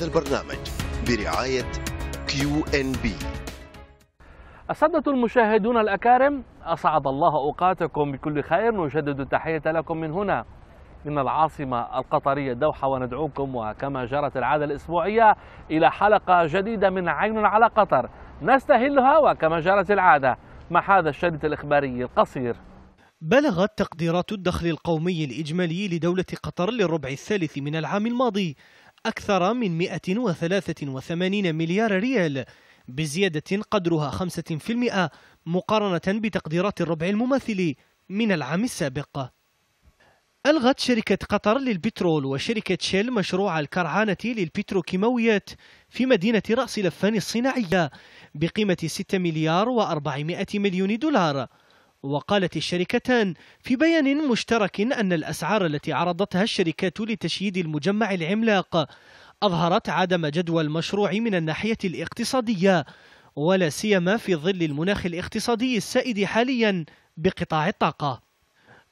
هذا البرنامج برعاية كيو ان بي السادة المشاهدون الأكارم أسعد الله أوقاتكم بكل خير نجدد التحية لكم من هنا من العاصمة القطرية دوحة وندعوكم وكما جرت العادة الأسبوعية إلى حلقة جديدة من عين على قطر نستهلها وكما جرت العادة مع هذا الشريط الإخباري القصير بلغت تقديرات الدخل القومي الإجمالي لدولة قطر للربع الثالث من العام الماضي أكثر من 183 مليار ريال بزيادة قدرها 5% مقارنة بتقديرات الربع المماثل من العام السابق ألغت شركة قطر للبترول وشركة شيل مشروع الكرعانة للبتروكيماويات في مدينة رأس لفان الصناعية بقيمة 6 مليار و400 مليون دولار وقالت الشركتان في بيان مشترك أن الأسعار التي عرضتها الشركات لتشييد المجمع العملاق أظهرت عدم جدوى المشروع من الناحية الاقتصادية ولا سيما في ظل المناخ الاقتصادي السائد حاليا بقطاع الطاقة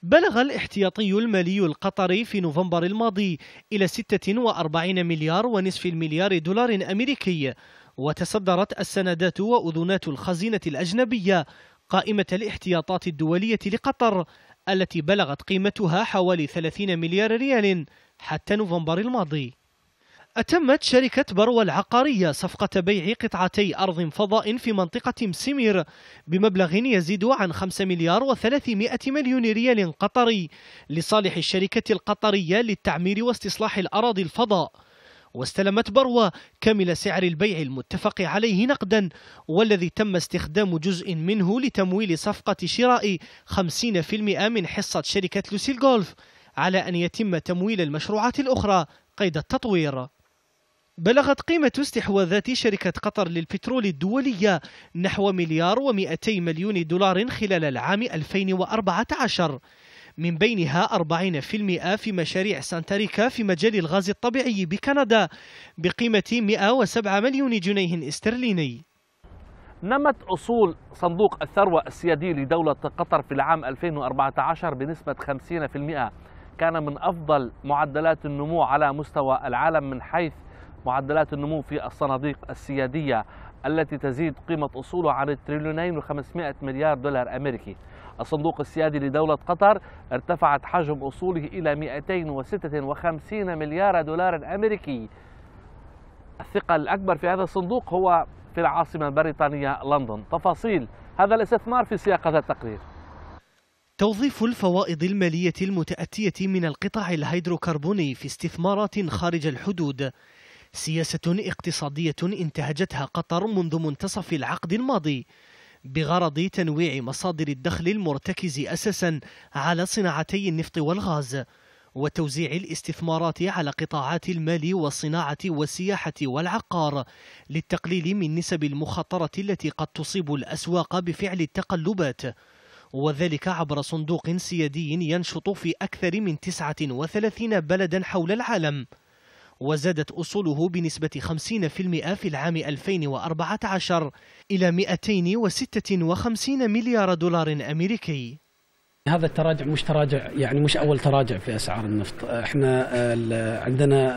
بلغ الاحتياطي المالي القطري في نوفمبر الماضي إلى 46 مليار ونصف المليار دولار أمريكي وتصدرت السندات وأذونات الخزينة الأجنبية قائمة الاحتياطات الدولية لقطر التي بلغت قيمتها حوالي 30 مليار ريال حتى نوفمبر الماضي أتمت شركة برو العقارية صفقة بيع قطعتي أرض فضاء في منطقة مسمير بمبلغ يزيد عن 5 مليار و300 مليون ريال قطري لصالح الشركة القطرية للتعمير واستصلاح الأراضي الفضاء واستلمت بروة كامل سعر البيع المتفق عليه نقدا والذي تم استخدام جزء منه لتمويل صفقة شراء 50% من حصة شركة لوسي الجولف على أن يتم تمويل المشروعات الأخرى قيد التطوير بلغت قيمة استحواذات شركة قطر للبترول الدولية نحو مليار و200 مليون دولار خلال العام 2014 من بينها 40% في مشاريع سانتاريكا في مجال الغاز الطبيعي بكندا بقيمة 107 مليون جنيه استرليني نمت أصول صندوق الثروة السيادي لدولة قطر في العام 2014 بنسبة 50% كان من أفضل معدلات النمو على مستوى العالم من حيث معدلات النمو في الصناديق السيادية التي تزيد قيمة أصوله عن التريليونين و500 مليار دولار أمريكي الصندوق السيادي لدولة قطر ارتفعت حجم أصوله إلى 256 مليار دولار أمريكي الثقة الأكبر في هذا الصندوق هو في العاصمة البريطانية لندن تفاصيل هذا الاستثمار في سياق هذا التقرير توظيف الفوائض المالية المتأتية من القطاع الهيدروكربوني في استثمارات خارج الحدود سياسة اقتصادية انتهجتها قطر منذ منتصف العقد الماضي بغرض تنويع مصادر الدخل المرتكز أساسا على صناعتي النفط والغاز وتوزيع الاستثمارات على قطاعات المال والصناعة والسياحة والعقار للتقليل من نسب المخاطرة التي قد تصيب الأسواق بفعل التقلبات وذلك عبر صندوق سيادي ينشط في أكثر من 39 بلدا حول العالم وزادت أصوله بنسبة 50% في العام 2014 إلى 256 مليار دولار أمريكي هذا التراجع مش تراجع يعني مش اول تراجع في اسعار النفط، احنا عندنا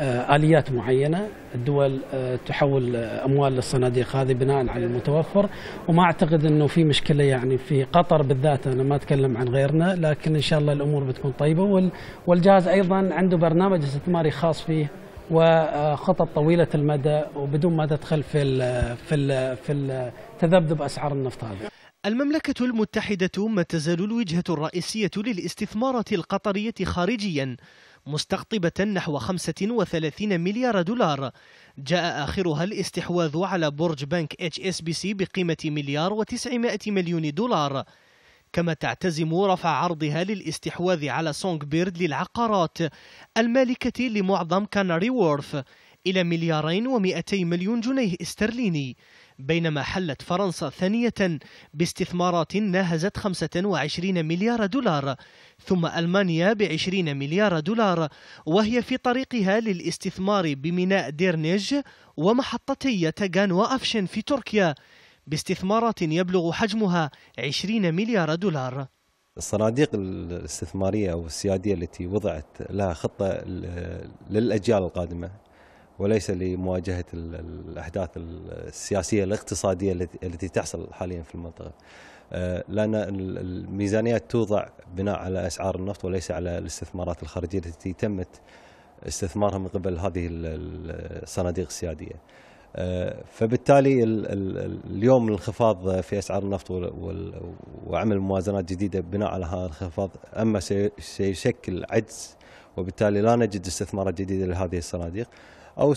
آه، اليات معينه الدول آه، تحول آه، اموال للصناديق هذه بناء على المتوفر وما اعتقد انه في مشكله يعني في قطر بالذات انا ما اتكلم عن غيرنا لكن ان شاء الله الامور بتكون طيبه والجهاز ايضا عنده برنامج استثماري خاص فيه وخطط طويله المدى وبدون ما تدخل في في في التذبذب اسعار النفط هذه المملكة المتحدة ما تزال الوجهة الرئيسية للاستثمارات القطرية خارجيا مستقطبة نحو 35 مليار دولار جاء آخرها الاستحواذ على برج بنك اتش اس بي سي بقيمة مليار و900 مليون دولار كما تعتزم رفع عرضها للاستحواذ على سونغ بيرد للعقارات المالكة لمعظم كاناري وورف إلى مليارين و200 مليون جنيه استرليني بينما حلت فرنسا ثانية باستثمارات ناهزت 25 مليار دولار ثم ألمانيا ب 20 مليار دولار وهي في طريقها للاستثمار بميناء ديرنيج ومحطتي تاغان وأفشن في تركيا باستثمارات يبلغ حجمها 20 مليار دولار الصناديق الاستثمارية أو السيادية التي وضعت لها خطة للأجيال القادمة وليس لمواجهه الاحداث السياسيه الاقتصاديه التي تحصل حاليا في المنطقه. آه، لان الميزانيات توضع بناء على اسعار النفط وليس على الاستثمارات الخارجيه التي تمت استثمارها من قبل هذه الصناديق السياديه. آه، فبالتالي اليوم الانخفاض في اسعار النفط وعمل موازنات جديده بناء على هذا الانخفاض اما سيشكل عجز وبالتالي لا نجد استثمارات جديده لهذه الصناديق أو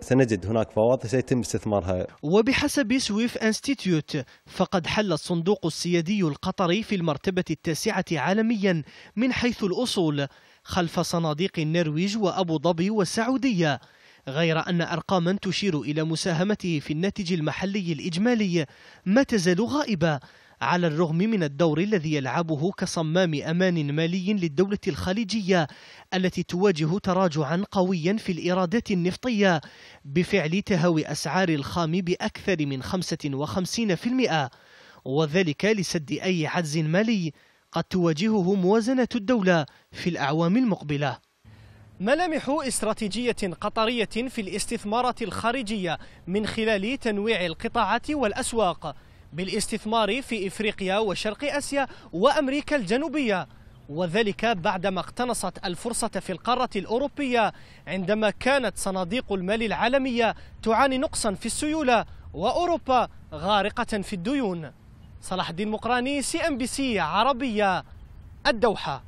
سنجد هناك فوائد سيتم استثمارها وبحسب سويف انستيتيوت فقد حل الصندوق السيادي القطري في المرتبة التاسعة عالميا من حيث الأصول خلف صناديق النرويج وأبو ظبي والسعودية غير أن أرقاما تشير إلى مساهمته في الناتج المحلي الإجمالي ما تزال غائبة على الرغم من الدور الذي يلعبه كصمام أمان مالي للدولة الخليجية التي تواجه تراجعا قويا في الإيرادات النفطية بفعل تهاوي أسعار الخام بأكثر من 55% وذلك لسد أي عجز مالي قد تواجهه موازنة الدولة في الأعوام المقبلة ملامح استراتيجية قطرية في الاستثمارات الخارجية من خلال تنويع القطاعات والأسواق بالاستثمار في إفريقيا وشرق آسيا وأمريكا الجنوبية وذلك بعدما اقتنصت الفرصة في القارة الأوروبية عندما كانت صناديق المال العالمية تعاني نقصا في السيولة وأوروبا غارقة في الديون صلاح الدين مقراني سي ام بي سي عربية الدوحة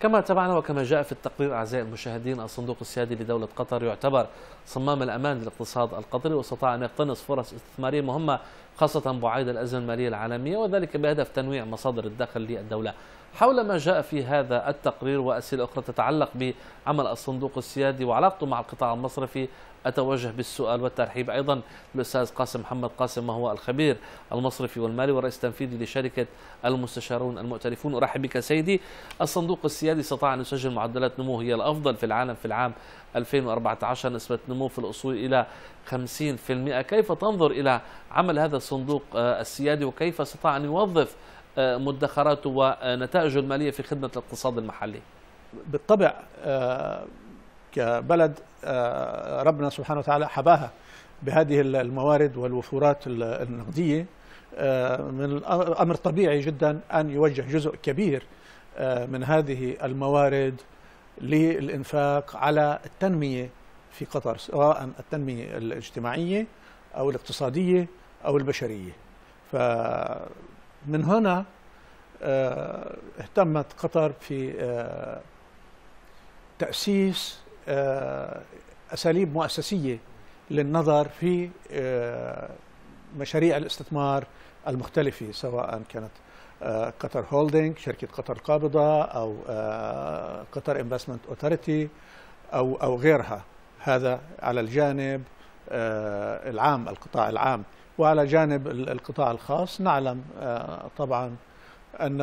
كما تابعنا وكما جاء في التقرير أعزائي المشاهدين الصندوق السيادي لدولة قطر يعتبر صمام الأمان للاقتصاد القطري واستطاع أن يقتنص فرص استثمارية مهمة خاصة بعيد الأزمة المالية العالمية وذلك بهدف تنويع مصادر الدخل للدولة حول ما جاء في هذا التقرير وأسئلة أخرى تتعلق بعمل الصندوق السيادي وعلاقته مع القطاع المصرفي أتوجه بالسؤال والترحيب أيضا للأستاذ قاسم محمد قاسم وهو الخبير المصرفي والمالي والرئيس التنفيذي لشركة المستشارون المؤتلفون أرحب بك سيدي الصندوق السيادي استطاع أن يسجل معدلات نمو هي الأفضل في العالم في العام 2014 نسبة نمو في الأصول إلى 50% كيف تنظر إلى عمل هذا الصندوق آه، السيادي وكيف استطاع أن يوظف آه، مدخراته ونتائجه المالية في خدمة الاقتصاد المحلي بالطبع آه، كبلد آه، ربنا سبحانه وتعالى حباها بهذه الموارد والوفورات النقدية من أمر طبيعي جدا أن يوجه جزء كبير من هذه الموارد للإنفاق على التنمية في قطر سواء التنمية الاجتماعية أو الاقتصادية أو البشرية ف من هنا آه، اهتمت قطر في آه، تأسيس آه، أساليب مؤسسية للنظر في مشاريع الاستثمار المختلفة سواء كانت قطر هولدينج شركة قطر القابضة أو قطر انفستمنت اوثوريتي أو أو غيرها هذا على الجانب العام القطاع العام وعلى جانب القطاع الخاص نعلم آه، طبعا أن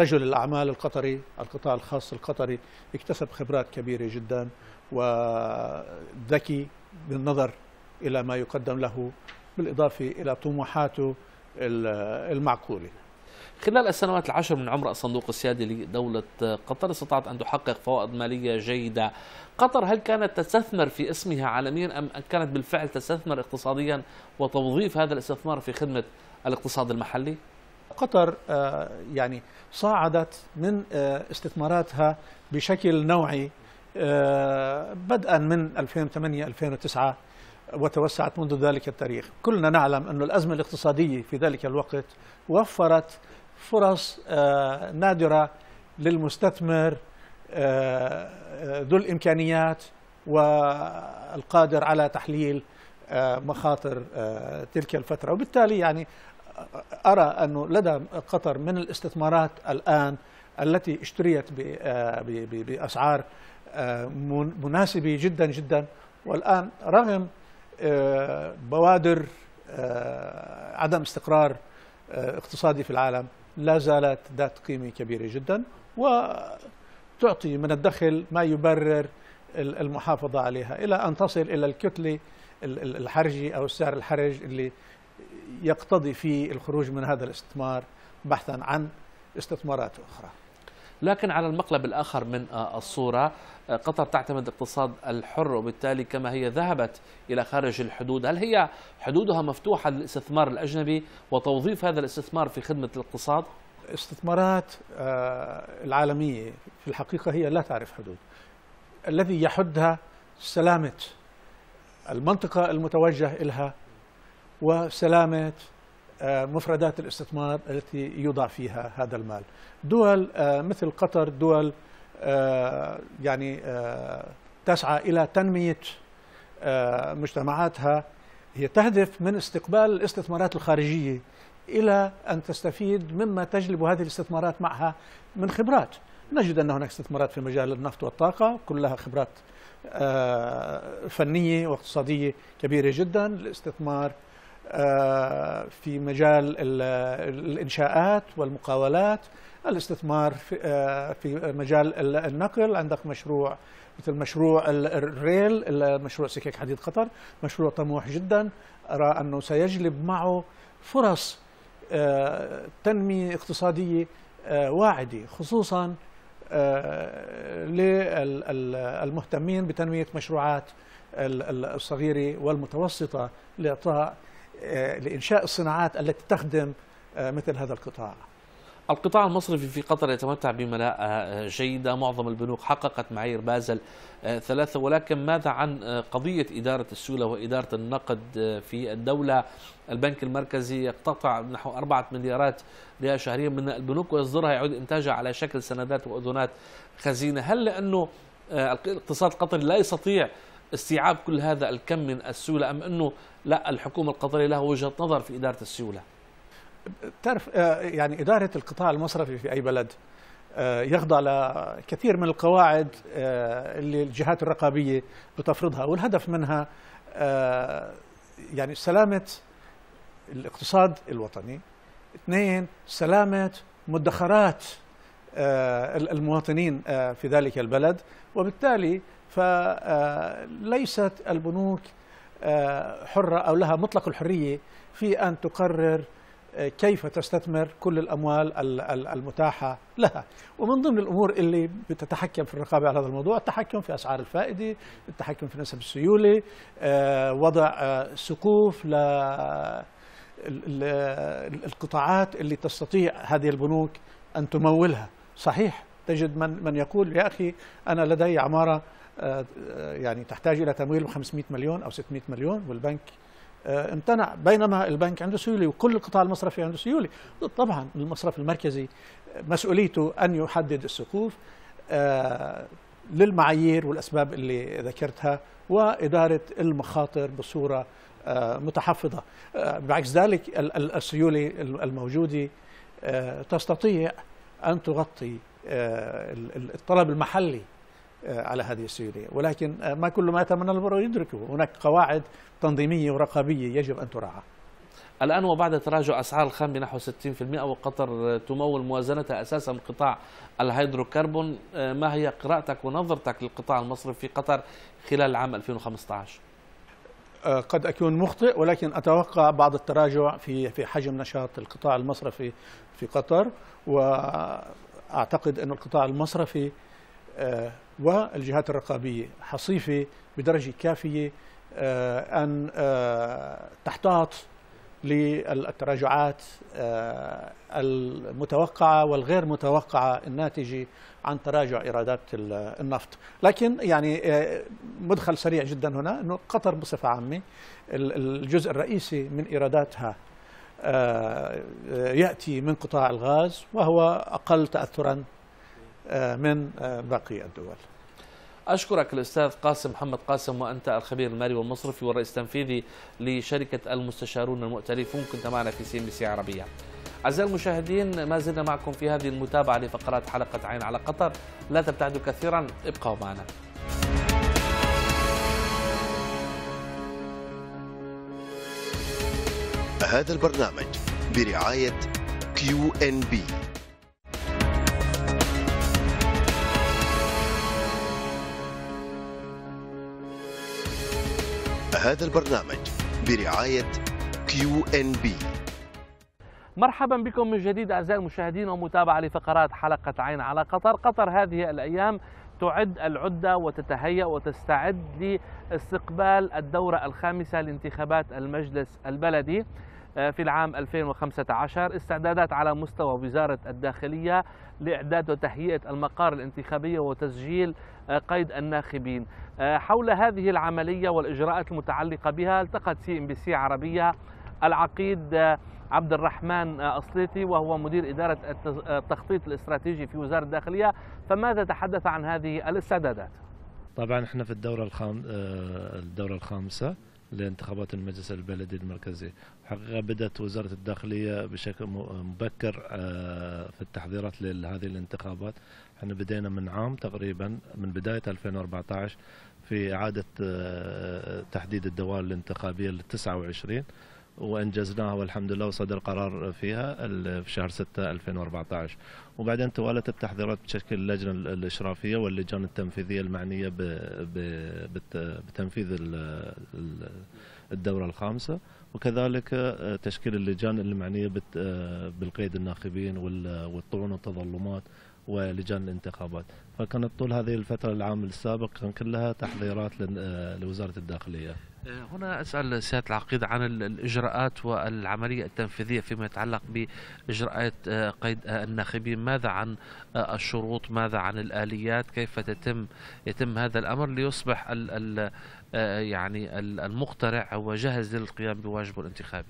رجل الأعمال القطري القطاع الخاص القطري اكتسب خبرات كبيرة جدا وذكي بالنظر إلى ما يقدم له بالإضافة إلى طموحاته المعقولة خلال السنوات العشر من عمر الصندوق السيادي لدولة قطر استطاعت أن تحقق فوائد مالية جيدة قطر هل كانت تستثمر في اسمها عالميا أم كانت بالفعل تستثمر اقتصاديا وتوظيف هذا الاستثمار في خدمة الاقتصاد المحلي؟ قطر آه، يعني صاعدت من آه، استثماراتها بشكل نوعي آه، بدءا من 2008 2009 وتوسعت منذ ذلك التاريخ كلنا نعلم أن الأزمة الاقتصادية في ذلك الوقت وفرت فرص آه، نادرة للمستثمر آه، آه، ذو الإمكانيات والقادر على تحليل مخاطر تلك الفترة وبالتالي يعني أرى أنه لدى قطر من الاستثمارات الآن التي اشتريت بأسعار مناسبة جدا جدا والآن رغم بوادر عدم استقرار اقتصادي في العالم لا زالت ذات قيمة كبيرة جدا وتعطي من الدخل ما يبرر المحافظة عليها إلى أن تصل إلى الكتلة الحرجي أو السعر الحرج اللي يقتضي فيه الخروج من هذا الاستثمار بحثا عن استثمارات أخرى لكن على المقلب الآخر من آه، الصورة آه، قطر تعتمد اقتصاد الحر وبالتالي كما هي ذهبت إلى خارج الحدود هل هي حدودها مفتوحة للاستثمار الأجنبي وتوظيف هذا الاستثمار في خدمة الاقتصاد؟ استثمارات آه، العالمية في الحقيقة هي لا تعرف حدود الذي يحدها سلامة المنطقة المتوجه إلها وسلامة مفردات الاستثمار التي يوضع فيها هذا المال دول آه، مثل قطر دول آه، يعني آه، تسعى إلى تنمية مجتمعاتها هي تهدف من استقبال الاستثمارات الخارجية إلى أن تستفيد مما تجلب هذه الاستثمارات معها من خبرات نجد أن هناك استثمارات في مجال النفط والطاقة كلها خبرات فنية واقتصادية كبيرة جدا الاستثمار آه، في مجال الإنشاءات والمقاولات الاستثمار في آه، مجال النقل عندك مشروع مثل مشروع الريل مشروع سكك حديد قطر مشروع طموح جدا أرى أنه سيجلب معه فرص آه، تنمية اقتصادية واعدة خصوصا للمهتمين بتنمية مشروعات الصغيرة والمتوسطة لإعطاء آه، لإنشاء الصناعات التي تخدم آه، مثل هذا القطاع القطاع المصرفي في قطر يتمتع بملاءة آه، جيدة معظم البنوك حققت معايير بازل ثلاثة ولكن ماذا عن قضية إدارة السيولة وإدارة النقد في الدولة البنك المركزي يقتطع نحو أربعة مليارات ريال شهريا من البنوك ويصدرها يعود إنتاجها على شكل سندات وأذونات خزينة هل لأنه الاقتصاد القطري لا يستطيع استيعاب كل هذا الكم من السيوله ام انه لا الحكومه القطريه لها وجهه نظر في اداره السيوله؟ تعرف آه، يعني اداره القطاع المصرفي في اي بلد آه، يخضع لكثير من القواعد آه، اللي الجهات الرقابيه بتفرضها والهدف منها يعني سلامه الاقتصاد الوطني اثنين سلامه مدخرات المواطنين في ذلك البلد وبالتالي فليست البنوك آه، حرة أو لها مطلق الحرية في أن تقرر آه، كيف تستثمر كل الأموال المتاحة لها ومن ضمن الأمور اللي بتتحكم في الرقابة على هذا الموضوع التحكم في أسعار الفائدة التحكم في نسب السيولة آه، وضع سقوف للقطاعات اللي تستطيع هذه البنوك أن تمولها صحيح تجد من, من يقول يا أخي أنا لدي عمارة آه، يعني تحتاج إلى تمويل ب 500 مليون أو 600 مليون والبنك آه، امتنع بينما البنك عنده سيوله وكل القطاع المصرفي عنده سيوله طبعا المصرف المركزي مسؤوليته أن يحدد السقوف آه، للمعايير والأسباب اللي ذكرتها وإدارة المخاطر بصورة متحفظة بعكس ذلك السيولة الموجودة تستطيع أن تغطي الطلب المحلي آه، على هذه السيولية ولكن آه، ما كل ما يتمنى المرء يدركه هناك قواعد تنظيمية ورقابية يجب أن تراعى الآن وبعد تراجع أسعار الخام بنحو 60% وقطر آه، تمول موازنتها أساسا قطاع الهيدروكربون ما هي قراءتك ونظرتك للقطاع المصرفي في قطر خلال العام 2015؟ قد اكون مخطئ ولكن اتوقع بعض التراجع في في حجم نشاط القطاع المصرفي في قطر واعتقد ان القطاع المصرفي آه، والجهات الرقابية حصيفة بدرجة كافية آه، أن آه، تحتاط للتراجعات المتوقعة والغير متوقعة الناتجة عن تراجع إيرادات النفط لكن يعني مدخل سريع جدا هنا أنه قطر بصفة عامة الجزء الرئيسي من إيراداتها يأتي من قطاع الغاز وهو أقل تأثرا آه، من آه، باقي الدول أشكرك الأستاذ قاسم محمد قاسم وأنت الخبير المالي والمصرفي والرئيس التنفيذي لشركة المستشارون المؤتلفون كنت معنا في سي ام بي سي عربية أعزائي المشاهدين ما زلنا معكم في هذه المتابعة لفقرات حلقة عين على قطر لا تبتعدوا كثيرا ابقوا معنا هذا البرنامج برعاية كيو ان بي هذا البرنامج برعاية كيو ان بي مرحبا بكم من جديد أعزائي المشاهدين ومتابعة لفقرات حلقة عين على قطر قطر هذه الأيام تعد العدة وتتهيأ وتستعد لاستقبال الدورة الخامسة لانتخابات المجلس البلدي آه، في العام 2015 استعدادات على مستوى وزارة الداخلية لإعداد وتهيئة المقار الانتخابية وتسجيل آه، قيد الناخبين آه، حول هذه العملية والإجراءات المتعلقة بها التقت سي ام بي سي عربية العقيد عبد الرحمن أصليتي وهو مدير إدارة التخطيط الاستراتيجي في وزارة الداخلية فماذا تحدث عن هذه الاستعدادات؟ طبعا احنا في الدورة الخام الدورة الخامسة لانتخابات المجلس البلدي المركزي حقيقة بدأت وزارة الداخلية بشكل مبكر آه، في التحضيرات لهذه الانتخابات احنا بدينا من عام تقريبا من بداية 2014 في إعادة آه، تحديد الدوائر الانتخابية لل 29 وانجزناها والحمد لله وصدر قرار فيها في شهر 6 2014 وبعدين توالت التحضيرات بشكل اللجنه الاشرافيه واللجان التنفيذيه المعنيه بتنفيذ الدوره الخامسه وكذلك آه، تشكيل اللجان المعنيه آه، بالقيد الناخبين والطعون والتظلمات ولجان الانتخابات فكانت طول هذه الفترة العام السابق كان كلها تحضيرات آه، لوزارة الداخلية آه، هنا أسأل سيادة العقيد عن الإجراءات والعملية التنفيذية فيما يتعلق بإجراءات آه، قيد الناخبين ماذا عن الشروط ماذا عن الآليات كيف تتم يتم هذا الأمر ليصبح يعني المقترع هو جاهز للقيام بواجبه الانتخابي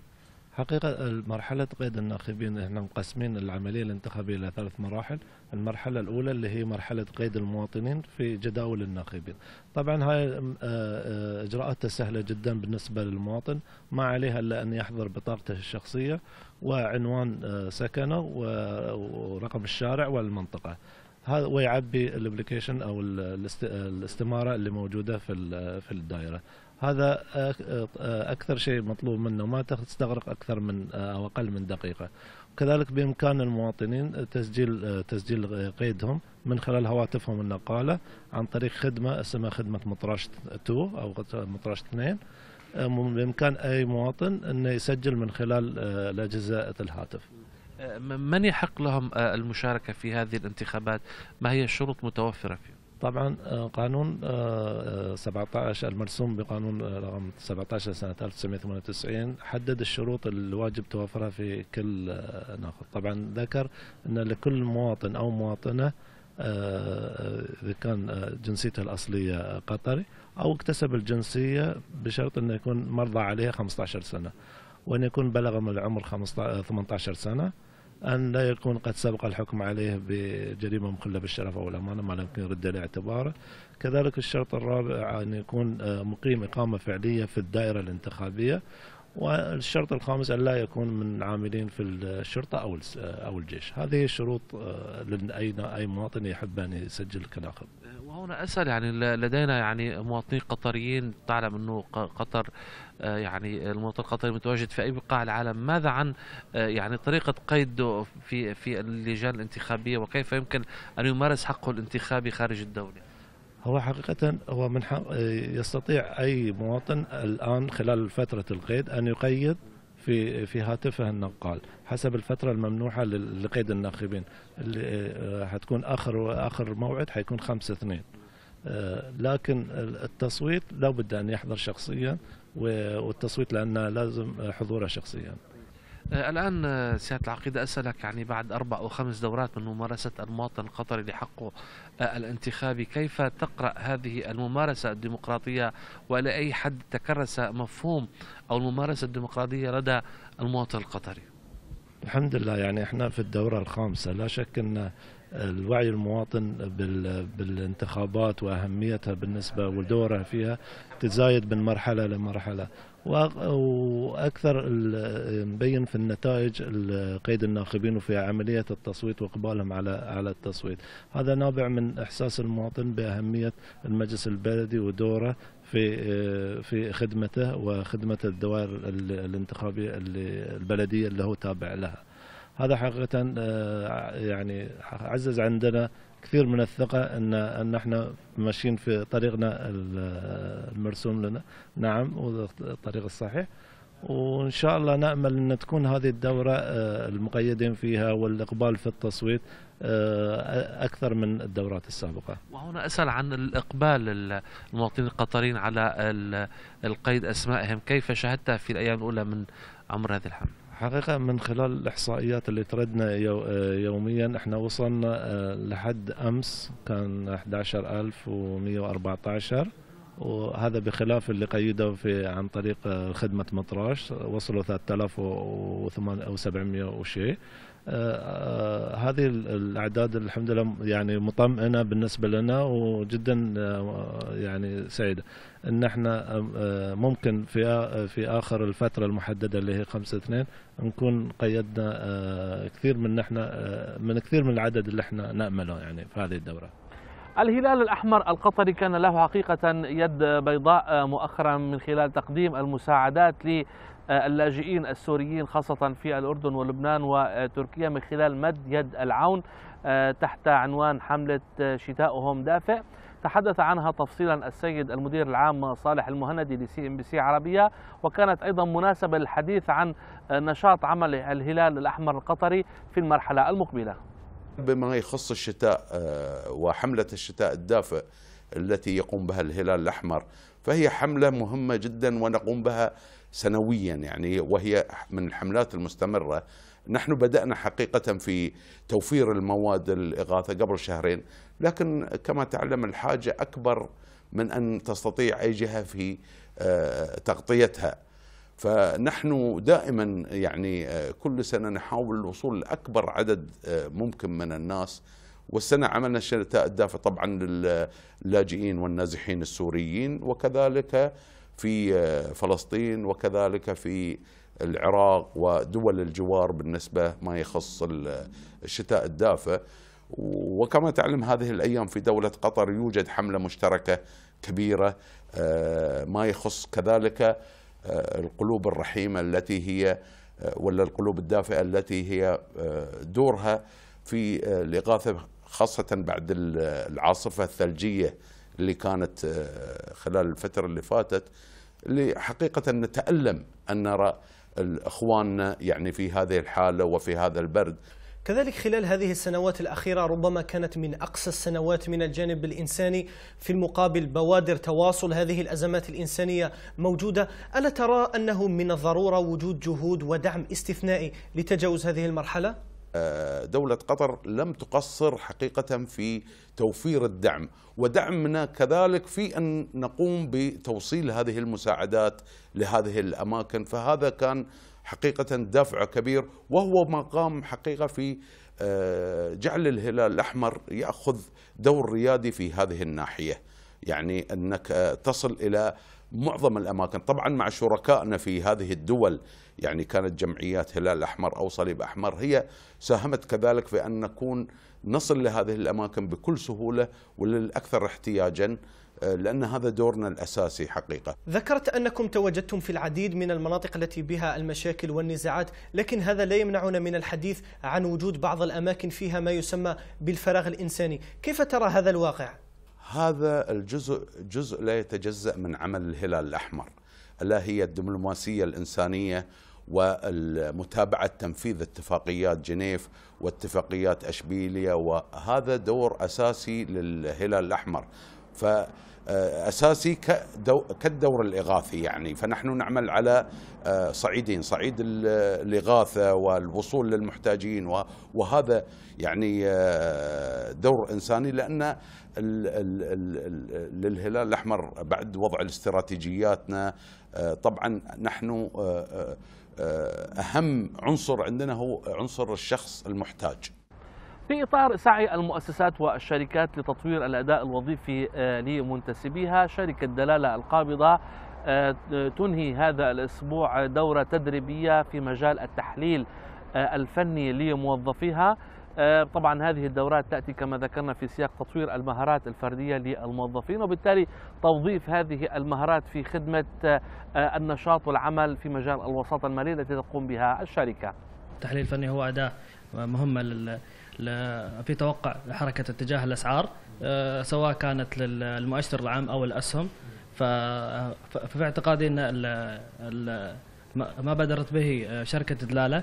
حقيقة مرحلة قيد الناخبين احنا مقسمين العملية الانتخابية إلى ثلاث مراحل، المرحلة الأولى اللي هي مرحلة قيد المواطنين في جداول الناخبين. طبعا هاي آه، آه، إجراءاتها سهلة جدا بالنسبة للمواطن، ما عليه إلا أن يحضر بطاقته الشخصية وعنوان آه، سكنه ورقم الشارع والمنطقة. هذا ويعبي الابلكيشن او الاستماره اللي موجوده في في الدائره هذا اكثر شيء مطلوب منه ما تستغرق اكثر من او اقل من دقيقه كذلك بامكان المواطنين تسجيل تسجيل قيدهم من خلال هواتفهم النقاله عن طريق خدمه اسمها خدمه مطرش 2 او مطرش 2 بامكان اي مواطن انه يسجل من خلال الاجهزه الهاتف. من يحق لهم المشاركه في هذه الانتخابات؟ ما هي الشروط متوفره فيه؟ طبعا آه، قانون 17 آه، آه، المرسوم بقانون رقم 17 سنة 1998 حدد الشروط الواجب توفرها في كل ناخذ طبعا ذكر أن لكل مواطن أو مواطنة إذا كان جنسيته الأصلية قطري أو اكتسب الجنسية بشرط أنه يكون مرضى عليها 15 سنة وأن يكون بلغ من العمر 15 18 سنة أن لا يكون قد سبق الحكم عليه بجريمة مخلة بالشرف أو الأمانة ما لم يكن يرد لاعتباره كذلك الشرط الرابع أن يكون آه، مقيم إقامة فعلية في الدائرة الانتخابية والشرط الخامس أن لا يكون من عاملين في الشرطة أو آه، أو الجيش هذه الشروط آه، لأي أي مواطن يحب أن يسجل كناخب هنا اسال يعني لدينا يعني مواطنين قطريين تعلم انه قطر آه، يعني المواطن القطري متواجد في اي بقاع العالم ماذا عن آه، يعني طريقه قيده في في اللجان الانتخابيه وكيف يمكن ان يمارس حقه الانتخابي خارج الدوله هو حقيقة هو من حق آه، يستطيع أي مواطن الآن خلال فترة القيد أن يقيد في في هاتفه النقال حسب الفتره الممنوحه لقيد الناخبين اللي آه، حتكون اخر اخر موعد حيكون 5 2 آه، لكن التصويت لابد ان يحضر شخصيا والتصويت لانه لازم حضوره شخصيا آه، الآن آه، سيادة العقيدة أسألك يعني بعد أربع أو خمس دورات من ممارسة المواطن القطري لحقه آه، الانتخابي كيف تقرأ هذه الممارسة الديمقراطية وإلى أي حد تكرس مفهوم أو الممارسة الديمقراطية لدى المواطن القطري الحمد لله يعني احنا في الدورة الخامسة لا شك أن الوعي المواطن بالانتخابات واهميتها بالنسبه ودورها فيها تزايد من مرحله لمرحله واكثر مبين في النتائج قيد الناخبين وفي عمليه التصويت واقبالهم على على التصويت، هذا نابع من احساس المواطن باهميه المجلس البلدي ودوره في في خدمته وخدمه الدوائر الانتخابيه البلديه اللي هو تابع لها. هذا حقيقة آه، يعني عزز عندنا كثير من الثقة أن أن احنا ماشيين في طريقنا آه، المرسوم لنا نعم والطريق الصحيح وإن شاء الله نأمل أن تكون هذه الدورة آه، المقيدين فيها والإقبال في التصويت أكثر من الدورات السابقة وهنا أسأل عن الإقبال المواطنين القطريين على القيد أسمائهم كيف شاهدتها في الأيام الأولى من عمر هذه الحملة حقيقه من خلال الاحصائيات اللي تردنا آه، يوميا احنا وصلنا آه، لحد امس كان 11114 وهذا بخلاف اللي قيدوا في عن طريق آه، خدمه مطراش وصلوا 3700 وشيء آه، آه، هذه الاعداد الحمد لله يعني مطمئنه بالنسبه لنا وجدا آه، يعني سعيده ان احنا ممكن في في اخر الفتره المحدده اللي هي 5 2 نكون قيدنا كثير من احنا من كثير من العدد اللي احنا نامله يعني في هذه الدوره الهلال الأحمر القطري كان له حقيقة يد بيضاء آه، مؤخرا من خلال تقديم المساعدات للاجئين السوريين خاصة في الأردن ولبنان وتركيا من خلال مد يد العون آه، تحت عنوان حملة آه، شتاؤهم دافئ تحدث عنها تفصيلا السيد المدير العام صالح المهندي لسي ام بي سي عربيه وكانت ايضا مناسبه للحديث عن نشاط عمل الهلال الاحمر القطري في المرحله المقبله بما يخص الشتاء آه، وحملة الشتاء الدافئ التي يقوم بها الهلال الأحمر فهي حملة مهمة جدا ونقوم بها سنويا يعني وهي من الحملات المستمرة نحن بدأنا حقيقة في توفير المواد الإغاثة قبل شهرين لكن كما تعلم الحاجة أكبر من أن تستطيع أي جهة في آه، تغطيتها فنحن دائما يعني آه، كل سنة نحاول الوصول لأكبر عدد آه، ممكن من الناس والسنة عملنا شتاء الدافع طبعا للاجئين والنازحين السوريين وكذلك في آه، فلسطين وكذلك في العراق ودول الجوار بالنسبة ما يخص الشتاء الدافع وكما تعلم هذه الأيام في دولة قطر يوجد حملة مشتركة كبيرة ما يخص كذلك آه، القلوب الرحيمة التي هي آه، ولا القلوب الدافئة التي هي آه، دورها في الإغاثة خاصة بعد العاصفة الثلجية اللي كانت خلال الفترة اللي فاتت اللي حقيقة نتألم أن نرى اخواننا يعني في هذه الحاله وفي هذا البرد كذلك خلال هذه السنوات الأخيرة ربما كانت من أقصى السنوات من الجانب الإنساني في المقابل بوادر تواصل هذه الأزمات الإنسانية موجودة ألا ترى أنه من الضرورة وجود جهود ودعم استثنائي لتجاوز هذه المرحلة؟ آه، دولة قطر لم تقصر حقيقة في توفير الدعم ودعمنا كذلك في أن نقوم بتوصيل هذه المساعدات لهذه الأماكن فهذا كان حقيقة دافع كبير وهو ما قام حقيقة في آه، جعل الهلال الأحمر يأخذ دور ريادي في هذه الناحية يعني أنك تصل إلى معظم الأماكن طبعا مع شركائنا في هذه الدول يعني كانت جمعيات هلال أحمر أو صليب أحمر هي ساهمت كذلك في أن نكون نصل لهذه الأماكن بكل سهولة وللأكثر احتياجا آه، لأن هذا دورنا الأساسي حقيقة ذكرت أنكم تواجدتم في العديد من المناطق التي بها المشاكل والنزاعات لكن هذا لا يمنعنا من الحديث عن وجود بعض الأماكن فيها ما يسمى بالفراغ الإنساني كيف ترى هذا الواقع؟ هذا الجزء جزء لا يتجزأ من عمل الهلال الأحمر ألا هي الدبلوماسية الإنسانية ومتابعة تنفيذ اتفاقيات جنيف واتفاقيات اشبيليا وهذا دور أساسي للهلال الأحمر اساسي كالدور الإغاثي يعني فنحن نعمل على آه، صعيدين صعيد الإغاثة والوصول للمحتاجين وهذا يعني آه، دور إنساني لأن للهلال الأحمر بعد وضع الاستراتيجياتنا آه، طبعا نحن آه، آه، أهم عنصر عندنا هو عنصر الشخص المحتاج في إطار سعي المؤسسات والشركات لتطوير الأداء الوظيفي لمنتسبيها شركة دلالة القابضة تنهي هذا الأسبوع دورة تدريبية في مجال التحليل الفني لموظفيها آه، طبعا هذه الدورات تأتي كما ذكرنا في سياق تطوير المهارات الفردية للموظفين وبالتالي توظيف هذه المهارات في خدمة آه، النشاط والعمل في مجال الوساطة المالية التي تقوم بها الشركة التحليل الفني هو أداة مهمة لل... في توقع حركة اتجاه الأسعار آه، سواء كانت للمؤشر العام أو الأسهم ففي اعتقادي أن ما بدرت به شركة دلالة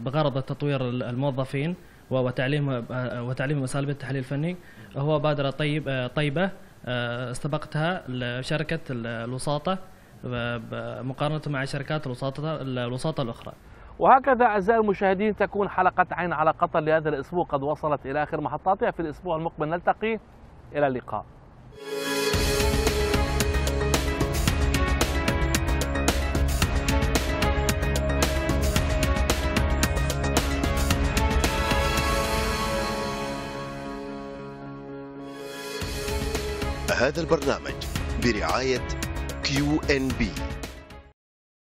بغرض تطوير الموظفين وتعليم وتعليم اساليب التحليل الفني هو بادره طيب طيبه استبقتها شركه الوساطه مقارنه مع شركات الوساطه الوساطه الاخرى. وهكذا أعزائي المشاهدين تكون حلقة عين على قطر لهذا الأسبوع قد وصلت إلى آخر محطاتها في الأسبوع المقبل نلتقي إلى اللقاء. هذا البرنامج برعاية كيو ان بي